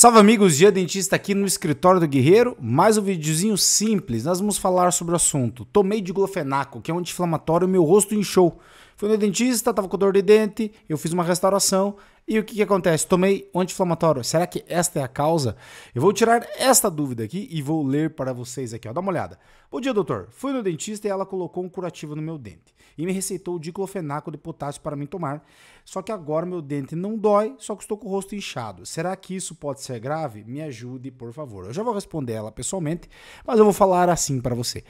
Salve amigos, Dia Dentista aqui no escritório do Guerreiro, mais um videozinho simples, nós vamos falar sobre o assunto. Tomei diglofenaco, que é um anti-inflamatório, meu rosto inchou. Fui no dentista, tava com dor de dente, eu fiz uma restauração. E o que, que acontece? Tomei um anti-inflamatório. Será que esta é a causa? Eu vou tirar esta dúvida aqui e vou ler para vocês aqui. Ó. Dá uma olhada. Bom dia, doutor. Fui no dentista e ela colocou um curativo no meu dente. E me receitou o diclofenaco de potássio para mim tomar. Só que agora meu dente não dói, só que estou com o rosto inchado. Será que isso pode ser grave? Me ajude, por favor. Eu já vou responder ela pessoalmente, mas eu vou falar assim para você.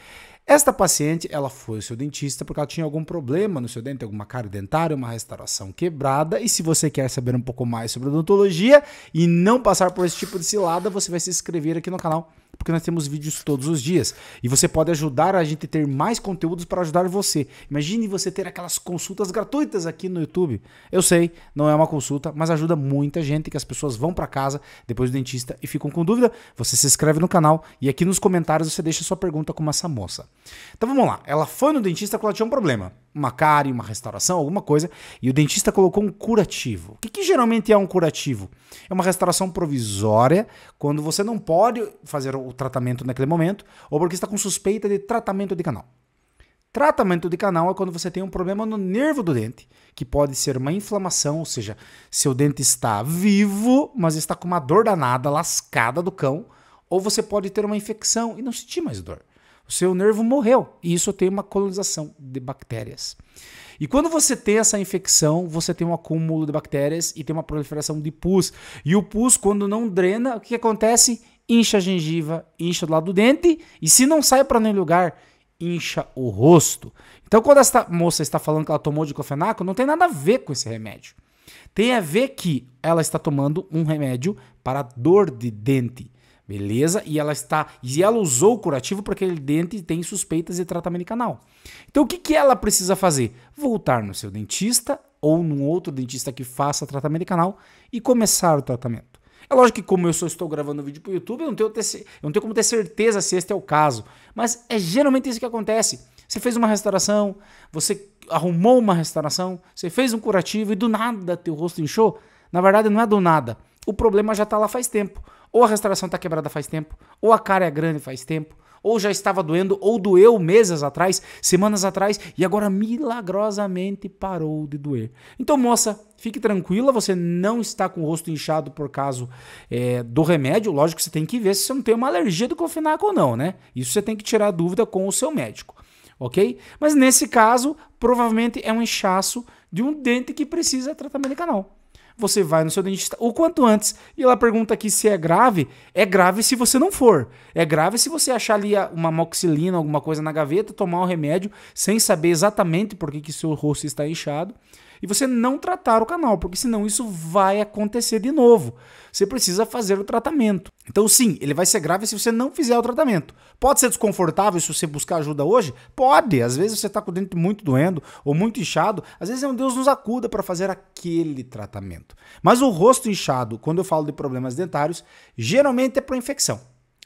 Esta paciente, ela foi ao seu dentista porque ela tinha algum problema no seu dente, alguma cárie dentária, uma restauração quebrada. E se você quer saber um pouco mais sobre odontologia e não passar por esse tipo de cilada, você vai se inscrever aqui no canal porque nós temos vídeos todos os dias. E você pode ajudar a gente a ter mais conteúdos para ajudar você. Imagine você ter aquelas consultas gratuitas aqui no YouTube. Eu sei, não é uma consulta, mas ajuda muita gente que as pessoas vão para casa depois do dentista e ficam com dúvida. Você se inscreve no canal e aqui nos comentários você deixa sua pergunta como essa moça. Então vamos lá. Ela foi no dentista quando ela tinha um problema uma cárie, uma restauração, alguma coisa, e o dentista colocou um curativo. O que, que, geralmente é um curativo? É uma restauração provisória, quando você não pode fazer o tratamento naquele momento, ou porque está com suspeita de tratamento de canal. Tratamento de canal é quando você tem um problema no nervo do dente, que pode ser uma inflamação, ou seja, seu dente está vivo, mas está com uma dor danada, lascada do cão, ou você pode ter uma infecção e não sentir mais dor. O seu nervo morreu. E isso tem uma colonização de bactérias. E quando você tem essa infecção, você tem um acúmulo de bactérias e tem uma proliferação de pus. E o pus, quando não drena, o que acontece? Incha a gengiva, incha do lado do dente, e se não sai para nenhum lugar, incha o rosto. Então, quando essa moça está falando que ela tomou diclofenaco, não tem nada a ver com esse remédio. Tem a ver que ela está tomando um remédio para dor de dente. Beleza? E ela está e ela usou o curativo porque aquele dente tem suspeitas de tratamento de canal. Então o que, que ela precisa fazer? Voltar no seu dentista ou num outro dentista que faça tratamento de canal e começar o tratamento. É lógico que como eu só estou gravando vídeo para o YouTube, eu não, tenho, eu não tenho como ter certeza se este é o caso. Mas é geralmente isso que acontece. Você fez uma restauração, você arrumou uma restauração, você fez um curativo e do nada teu rosto inchou. Na verdade, não é do nada o problema já está lá faz tempo. Ou a restauração está quebrada faz tempo, ou a cara é grande faz tempo, ou já estava doendo, ou doeu meses atrás, semanas atrás, e agora milagrosamente parou de doer. Então, moça, fique tranquila, você não está com o rosto inchado por causa é, do remédio. Lógico que você tem que ver se você não tem uma alergia do clofenac ou não, né? Isso você tem que tirar a dúvida com o seu médico, ok? Mas nesse caso, provavelmente é um inchaço de um dente que precisa de tratamento de canal você vai no seu dentista o quanto antes. E ela pergunta aqui se é grave. É grave se você não for. É grave se você achar ali uma moxilina, alguma coisa na gaveta, tomar o um remédio sem saber exatamente por que, que seu rosto está inchado e você não tratar o canal, porque senão isso vai acontecer de novo. Você precisa fazer o tratamento. Então, sim, ele vai ser grave se você não fizer o tratamento. Pode ser desconfortável se você buscar ajuda hoje? Pode. Às vezes você está com o dente muito doendo ou muito inchado. Às vezes é um Deus nos acuda para fazer aquele tratamento. Mas o rosto inchado, quando eu falo de problemas dentários, geralmente é para infecção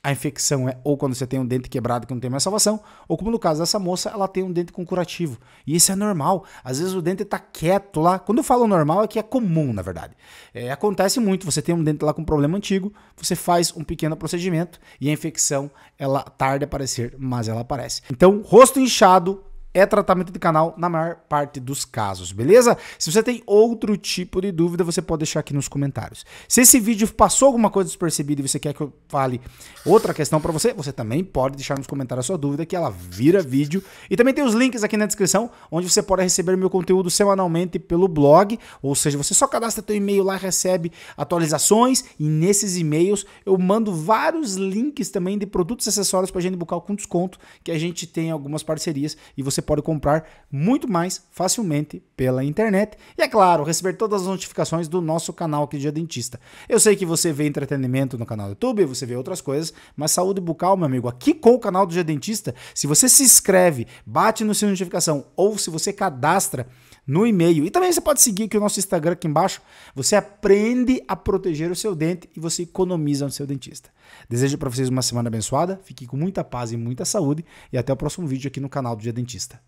a infecção é ou quando você tem um dente quebrado que não tem mais salvação, ou como no caso dessa moça, ela tem um dente com curativo. E isso é normal. Às vezes o dente tá quieto lá. Quando eu falo normal, é que é comum, na verdade. É, acontece muito, você tem um dente lá com problema antigo, você faz um pequeno procedimento e a infecção, ela tarda a aparecer, mas ela aparece. Então, rosto inchado, é tratamento de canal na maior parte dos casos, beleza? Se você tem outro tipo de dúvida, você pode deixar aqui nos comentários. Se esse vídeo passou alguma coisa despercebida e você quer que eu fale outra questão para você, você também pode deixar nos comentários a sua dúvida, que ela vira vídeo. E também tem os links aqui na descrição, onde você pode receber meu conteúdo semanalmente pelo blog, ou seja, você só cadastra teu e-mail lá e recebe atualizações, e nesses e-mails eu mando vários links também de produtos e acessórios para a gente bucal com desconto, que a gente tem algumas parcerias e você você pode comprar muito mais facilmente pela internet. E é claro, receber todas as notificações do nosso canal aqui de Dentista. Eu sei que você vê entretenimento no canal do YouTube, você vê outras coisas, mas saúde bucal, meu amigo, aqui com o canal do Dia Dentista, se você se inscreve, bate no sininho de notificação ou se você cadastra no e-mail. E também você pode seguir aqui o nosso Instagram aqui embaixo. Você aprende a proteger o seu dente e você economiza no seu dentista. Desejo para vocês uma semana abençoada, fique com muita paz e muita saúde e até o próximo vídeo aqui no canal do Dia Dentista.